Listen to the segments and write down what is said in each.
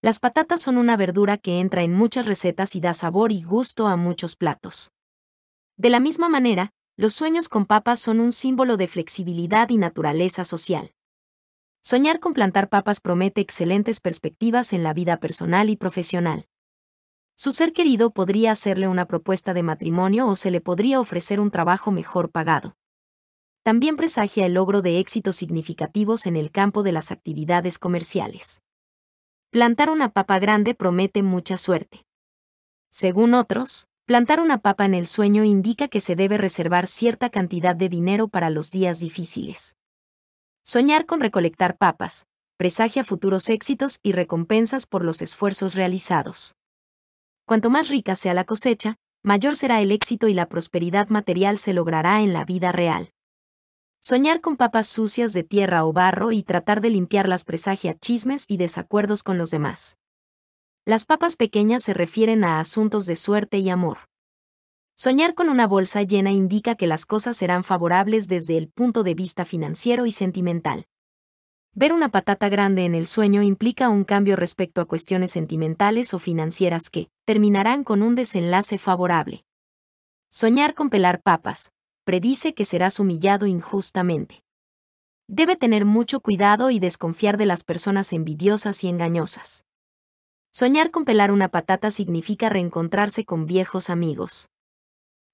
Las patatas son una verdura que entra en muchas recetas y da sabor y gusto a muchos platos. De la misma manera, los sueños con papas son un símbolo de flexibilidad y naturaleza social. Soñar con plantar papas promete excelentes perspectivas en la vida personal y profesional. Su ser querido podría hacerle una propuesta de matrimonio o se le podría ofrecer un trabajo mejor pagado. También presagia el logro de éxitos significativos en el campo de las actividades comerciales plantar una papa grande promete mucha suerte. Según otros, plantar una papa en el sueño indica que se debe reservar cierta cantidad de dinero para los días difíciles. Soñar con recolectar papas, presagia futuros éxitos y recompensas por los esfuerzos realizados. Cuanto más rica sea la cosecha, mayor será el éxito y la prosperidad material se logrará en la vida real soñar con papas sucias de tierra o barro y tratar de limpiarlas presagia chismes y desacuerdos con los demás. Las papas pequeñas se refieren a asuntos de suerte y amor. Soñar con una bolsa llena indica que las cosas serán favorables desde el punto de vista financiero y sentimental. Ver una patata grande en el sueño implica un cambio respecto a cuestiones sentimentales o financieras que terminarán con un desenlace favorable. Soñar con pelar papas predice que serás humillado injustamente. Debe tener mucho cuidado y desconfiar de las personas envidiosas y engañosas. Soñar con pelar una patata significa reencontrarse con viejos amigos.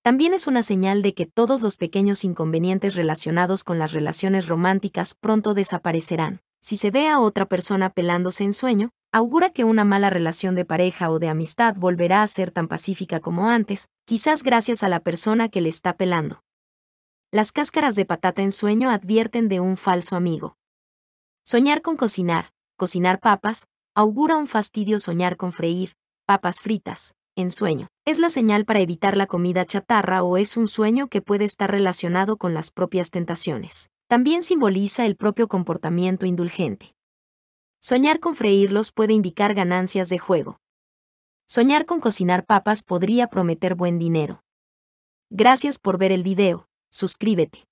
También es una señal de que todos los pequeños inconvenientes relacionados con las relaciones románticas pronto desaparecerán. Si se ve a otra persona pelándose en sueño, augura que una mala relación de pareja o de amistad volverá a ser tan pacífica como antes, quizás gracias a la persona que le está pelando las cáscaras de patata en sueño advierten de un falso amigo. Soñar con cocinar, cocinar papas, augura un fastidio soñar con freír, papas fritas, en sueño. Es la señal para evitar la comida chatarra o es un sueño que puede estar relacionado con las propias tentaciones. También simboliza el propio comportamiento indulgente. Soñar con freírlos puede indicar ganancias de juego. Soñar con cocinar papas podría prometer buen dinero. Gracias por ver el video. Suscríbete.